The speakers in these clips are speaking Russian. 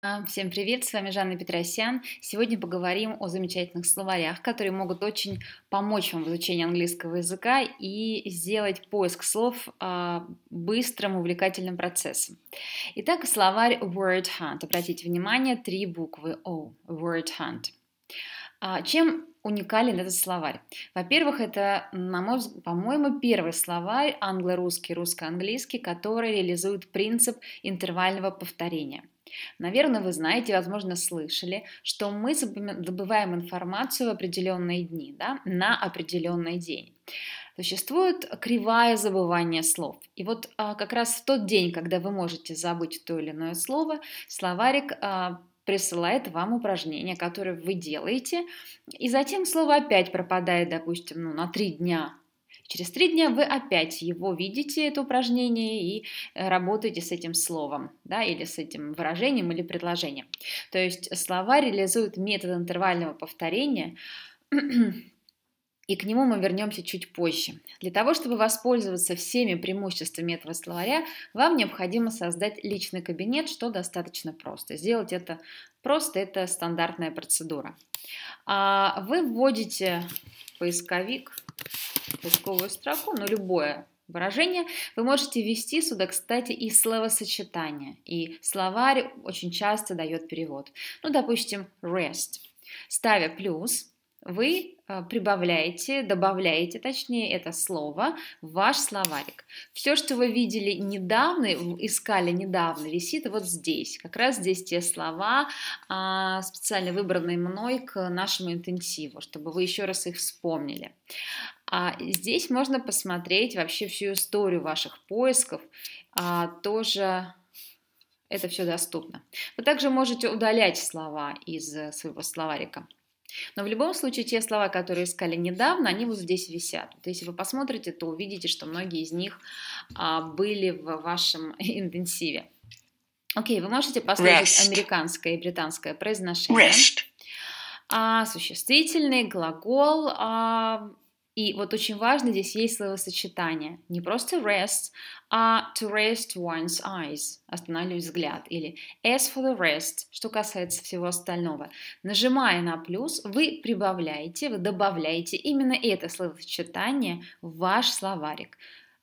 А, всем привет, с вами Жанна Петросян. Сегодня поговорим о замечательных словарях, которые могут очень помочь вам в изучении английского языка и сделать поиск слов а, быстрым, увлекательным процессом. Итак, словарь Word Hunt. Обратите внимание, три буквы O. Word Hunt. А, чем уникален этот словарь? Во-первых, это, на мой взгляд, по-моему, первый словарь англо-русский, русско-английский, который реализует принцип интервального повторения – Наверное, вы знаете, возможно, слышали, что мы добываем информацию в определенные дни, да, на определенный день. Существует кривая забывания слов. И вот а, как раз в тот день, когда вы можете забыть то или иное слово, словарик а, присылает вам упражнение, которое вы делаете, и затем слово опять пропадает, допустим, ну, на три дня Через три дня вы опять его видите, это упражнение, и э, работаете с этим словом, да, или с этим выражением или предложением. То есть слова реализуют метод интервального повторения, и к нему мы вернемся чуть позже. Для того, чтобы воспользоваться всеми преимуществами этого словаря, вам необходимо создать личный кабинет, что достаточно просто. Сделать это просто, это стандартная процедура. А, вы вводите поисковик поисковую строку, но любое выражение, вы можете ввести сюда, кстати, и словосочетание. И словарь очень часто дает перевод. Ну, допустим, rest. Ставя плюс, вы э, прибавляете, добавляете, точнее, это слово в ваш словарик. Все, что вы видели недавно, искали недавно, висит вот здесь. Как раз здесь те слова, а, специально выбранные мной к нашему интенсиву, чтобы вы еще раз их вспомнили. А здесь можно посмотреть вообще всю историю ваших поисков, а, тоже это все доступно. Вы также можете удалять слова из э, своего словарика. Но в любом случае те слова, которые искали недавно, они вот здесь висят. То есть, если вы посмотрите, то увидите, что многие из них а, были в вашем интенсиве. Окей, вы можете послушать американское и британское произношение. Rest. А, существительный глагол. А, и вот очень важно здесь есть словосочетание. Не просто rest, а to rest one's eyes, останавливать взгляд, или as for the rest, что касается всего остального. Нажимая на плюс, вы прибавляете, вы добавляете именно это словосочетание в ваш словарик.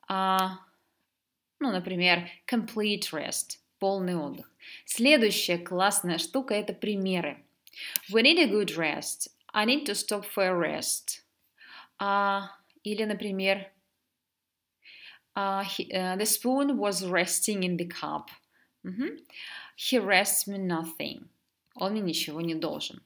А, ну, например, complete rest, полный отдых. Следующая классная штука – это примеры. We need a good rest. I need to stop for a rest. Uh, или, например, uh, he, uh, the spoon was resting in the cup. Mm -hmm. He rests me nothing. Он мне ничего не должен.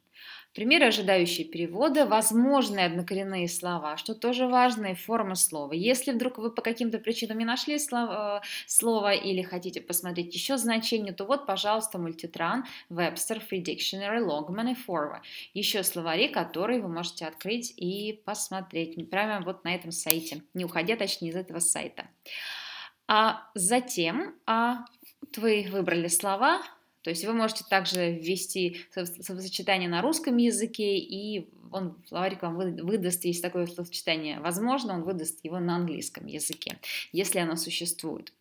Примеры, ожидающие перевода, возможные однокоренные слова, что тоже важная форма слова. Если вдруг вы по каким-то причинам не нашли слово, э, слово или хотите посмотреть еще значение, то вот, пожалуйста, мультитран, Webster, Free Dictionary, Longman и Forward. Еще словари, которые вы можете открыть и посмотреть прямо вот на этом сайте, не уходя, точнее, из этого сайта. А затем а, вы выбрали слова, то есть вы можете также ввести словосочетание на русском языке, и он, словарик вам выдаст, Есть такое словосочетание возможно, он выдаст его на английском языке, если оно существует.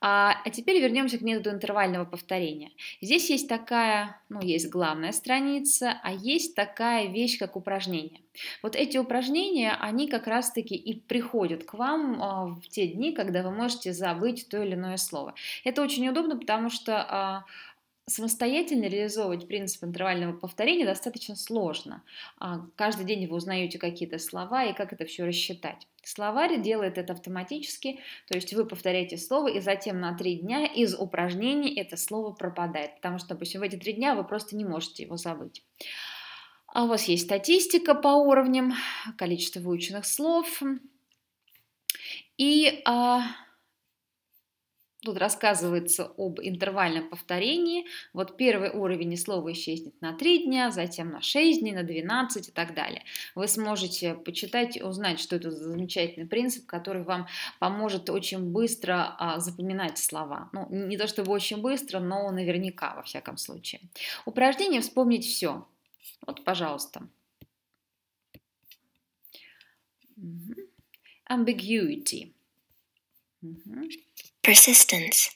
А, а теперь вернемся к методу интервального повторения. Здесь есть такая, ну, есть главная страница, а есть такая вещь, как упражнение. Вот эти упражнения, они как раз-таки и приходят к вам а, в те дни, когда вы можете забыть то или иное слово. Это очень удобно, потому что а, самостоятельно реализовывать принцип интервального повторения достаточно сложно. А, каждый день вы узнаете какие-то слова и как это все рассчитать. Словарь делает это автоматически, то есть вы повторяете слово, и затем на три дня из упражнений это слово пропадает, потому что, допустим, в эти три дня вы просто не можете его забыть. А у вас есть статистика по уровням, количество выученных слов. И а, Тут рассказывается об интервальном повторении. Вот первый уровень и слово исчезнет на 3 дня, затем на 6 дней, на 12 и так далее. Вы сможете почитать и узнать, что это за замечательный принцип, который вам поможет очень быстро а, запоминать слова. Ну, не то чтобы очень быстро, но наверняка, во всяком случае. Упражнение «Вспомнить все». Вот, пожалуйста. Ambiguity. Угу persistence.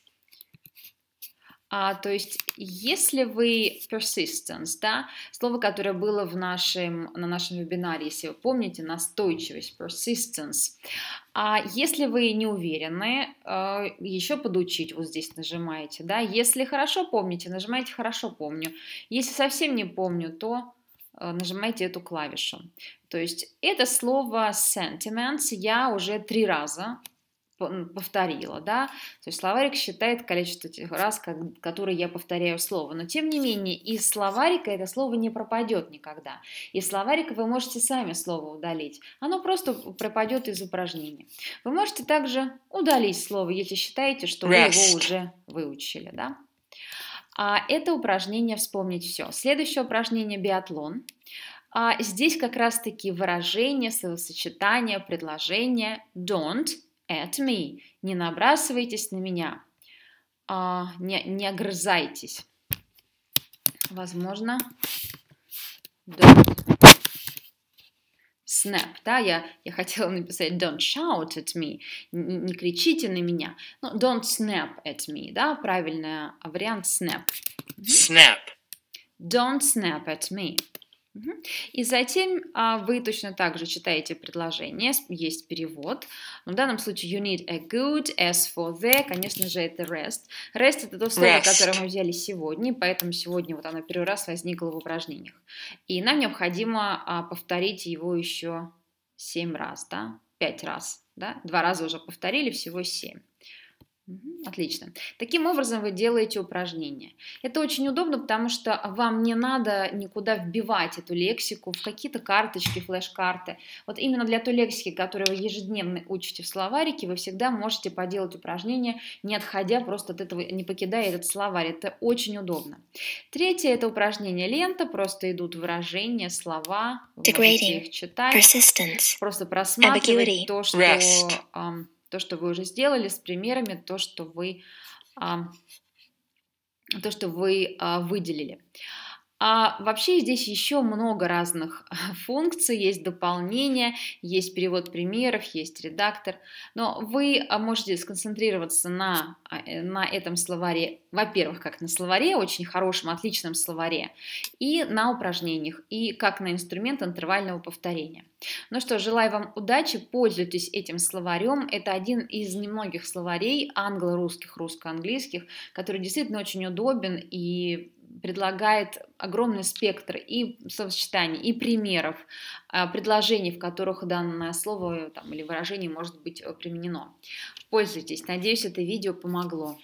А, то есть, если вы persistence, да, слово, которое было в нашем, на нашем вебинаре, если вы помните, настойчивость, persistence. А если вы не уверены, э, еще подучить, вот здесь нажимаете, да. Если хорошо помните, нажимаете «хорошо помню». Если совсем не помню, то э, нажимаете эту клавишу. То есть это слово sentiments я уже три раза повторила, да, то есть словарик считает количество тех раз, которые я повторяю слово, но тем не менее из словарика это слово не пропадет никогда, из словарика вы можете сами слово удалить, оно просто пропадет из упражнения. Вы можете также удалить слово, если считаете, что вы его уже выучили, да. А это упражнение «Вспомнить все». Следующее упражнение «Биатлон». А здесь как раз-таки выражение, словосочетание, предложение «don't», at me. Не набрасывайтесь на меня. А, не, не огрызайтесь. Возможно, don't snap, да, я, я хотела написать don't shout at me, не, не кричите на меня, но ну, don't snap at me, да, правильный вариант snap. Snap. Don't snap at me. И затем а, вы точно так же читаете предложение, есть перевод. Но в данном случае you need a good, as for the, конечно же, это rest. Rest это то слово, rest. которое мы взяли сегодня, поэтому сегодня вот оно первый раз возникло в упражнениях. И нам необходимо а, повторить его еще семь раз, да, пять раз, да, два раза уже повторили, всего семь. Отлично. Таким образом вы делаете упражнение. Это очень удобно, потому что вам не надо никуда вбивать эту лексику в какие-то карточки, флеш-карты. Вот именно для той лексики, которую вы ежедневно учите в словарике, вы всегда можете поделать упражнение, не отходя просто от этого, не покидая этот словарь. Это очень удобно. Третье – это упражнение лента. Просто идут выражения, слова, вы их читать. Persistence. Просто просматривать то, что... Rest то, что вы уже сделали, с примерами, то, что вы, а, то, что вы а, выделили. А вообще здесь еще много разных функций, есть дополнения, есть перевод примеров, есть редактор. Но вы а, можете сконцентрироваться на, а, э, на этом словаре, во-первых, как на словаре, очень хорошем, отличном словаре, и на упражнениях, и как на инструмент интервального повторения. Ну что, желаю вам удачи, пользуйтесь этим словарем. Это один из немногих словарей англо-русских, русско-английских, который действительно очень удобен и предлагает огромный спектр и сочетаний, и примеров, а, предложений, в которых данное слово там, или выражение может быть э, применено. Пользуйтесь. Надеюсь, это видео помогло.